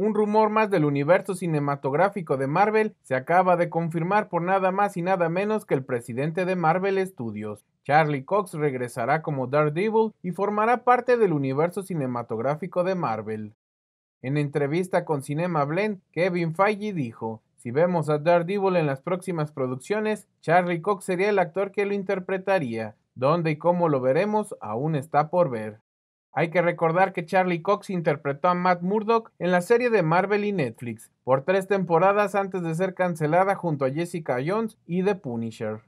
Un rumor más del universo cinematográfico de Marvel se acaba de confirmar por nada más y nada menos que el presidente de Marvel Studios. Charlie Cox regresará como Daredevil y formará parte del universo cinematográfico de Marvel. En entrevista con Cinema Blend, Kevin Feige dijo: Si vemos a Daredevil en las próximas producciones, Charlie Cox sería el actor que lo interpretaría. Dónde y cómo lo veremos aún está por ver. Hay que recordar que Charlie Cox interpretó a Matt Murdock en la serie de Marvel y Netflix por tres temporadas antes de ser cancelada junto a Jessica Jones y The Punisher.